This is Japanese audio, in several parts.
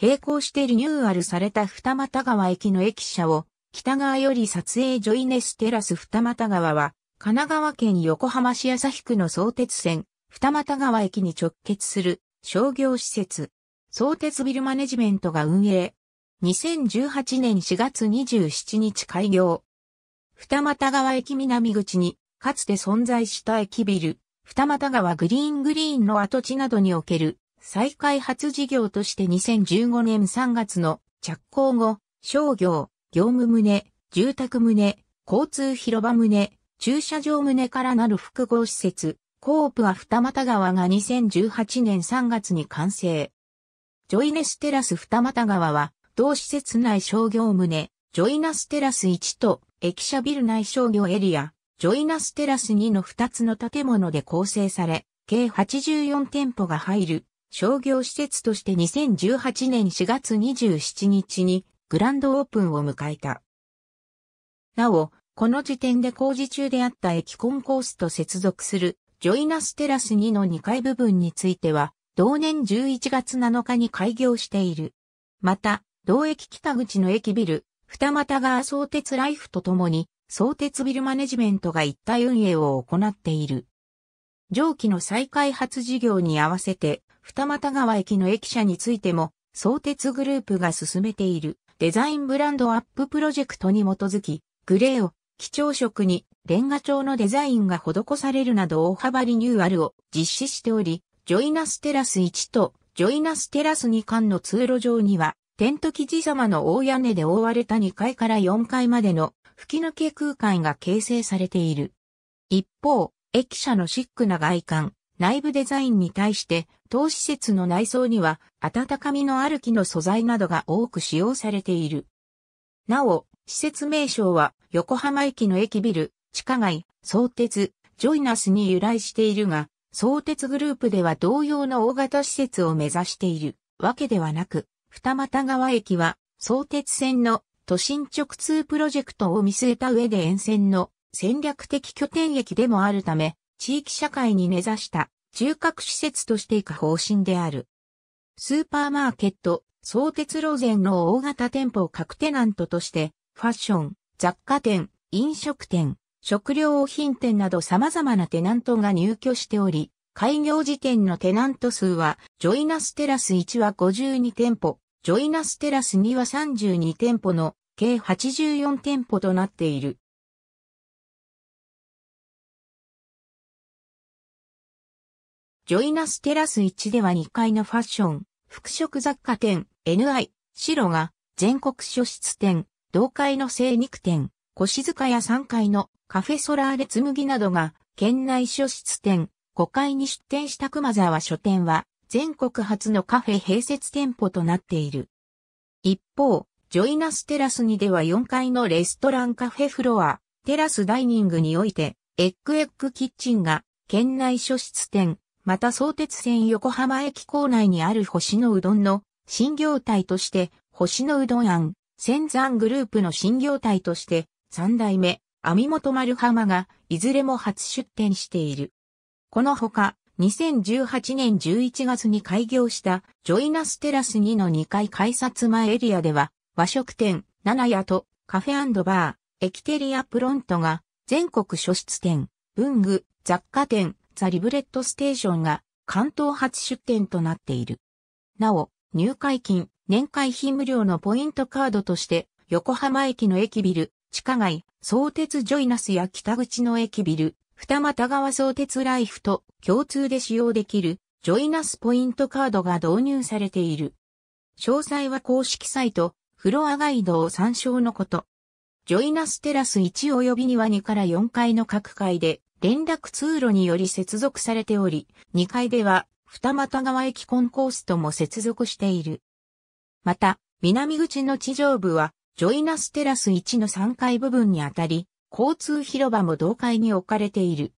並行してリニューアルされた二俣川駅の駅舎を、北側より撮影ジョイネステラス二俣川は、神奈川県横浜市旭区の相鉄線、二俣川駅に直結する商業施設、相鉄ビルマネジメントが運営。2018年4月27日開業。二俣川駅南口に、かつて存在した駅ビル、二俣川グリーングリーンの跡地などにおける再開発事業として2015年3月の着工後、商業、業務棟、住宅棟、交通広場棟、駐車場棟からなる複合施設、コープは二俣川が2018年3月に完成。ジョイネステラス二俣川は、同施設内商業棟、ジョイナステラス1と、駅舎ビル内商業エリア、ジョイナステラス2の2つの建物で構成され、計84店舗が入る商業施設として2018年4月27日にグランドオープンを迎えた。なお、この時点で工事中であった駅コンコースと接続するジョイナステラス2の2階部分については、同年11月7日に開業している。また、同駅北口の駅ビル、二股川相鉄ライフとともに、相鉄ビルマネジメントが一体運営を行っている。上記の再開発事業に合わせて、二俣川駅の駅舎についても、相鉄グループが進めているデザインブランドアッププロジェクトに基づき、グレーを基調色にレンガ調のデザインが施されるなど大幅リニューアルを実施しており、ジョイナステラス1とジョイナステラス2間の通路上には、テント生地様の大屋根で覆われた2階から4階までの吹き抜け空間が形成されている。一方、駅舎のシックな外観、内部デザインに対して当施設の内装には温かみのある木の素材などが多く使用されている。なお、施設名称は横浜駅の駅ビル、地下街、相鉄、ジョイナスに由来しているが、相鉄グループでは同様の大型施設を目指しているわけではなく、二俣川駅は相鉄線の都心直通プロジェクトを見据えた上で沿線の戦略的拠点駅でもあるため、地域社会に根ざした中核施設としていく方針である。スーパーマーケット、相鉄路線の大型店舗を各テナントとして、ファッション、雑貨店、飲食店、食料品店など様々なテナントが入居しており、開業時点のテナント数は、ジョイナステラス1は52店舗、ジョイナステラス2は32店舗の計84店舗となっている。ジョイナステラス1では2階のファッション、服飾雑貨店、NI、白が、全国書室店、同階の精肉店、腰塚や3階のカフェソラーレ紬などが、県内書室店、5階に出店した熊沢書店は、全国初のカフェ併設店舗となっている。一方、ジョイナステラス2では4階のレストランカフェフロア、テラスダイニングにおいて、エッグエッグキッチンが、県内書室店、また相鉄線横浜駅構内にある星のうどんの新業態として、星のうどん庵、仙山グループの新業態として、三代目、網元丸浜が、いずれも初出店している。このほか、2018年11月に開業した、ジョイナステラス2の2階改札前エリアでは、和食店、七屋と、カフェバー、エキテリアプロントが、全国初出店、文具、雑貨店、ザ・リブレット・ステーションが関東初出店となっている。なお、入会金、年会費無料のポイントカードとして、横浜駅の駅ビル、地下街、相鉄ジョイナスや北口の駅ビル、二俣川相鉄ライフと共通で使用できる、ジョイナスポイントカードが導入されている。詳細は公式サイト、フロアガイドを参照のこと。ジョイナステラス1及びには2から4階の各階で、連絡通路により接続されており、2階では二俣川駅コンコースとも接続している。また、南口の地上部は、ジョイナステラス1の3階部分にあたり、交通広場も同階に置かれている。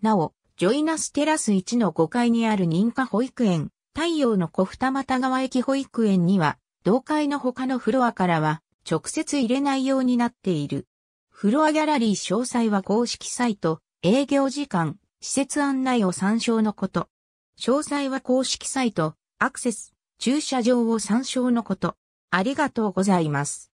なお、ジョイナステラス1の5階にある認可保育園、太陽の小二俣川駅保育園には、同階の他のフロアからは直接入れないようになっている。フロアギャラリー詳細は公式サイト、営業時間、施設案内を参照のこと。詳細は公式サイト、アクセス、駐車場を参照のこと。ありがとうございます。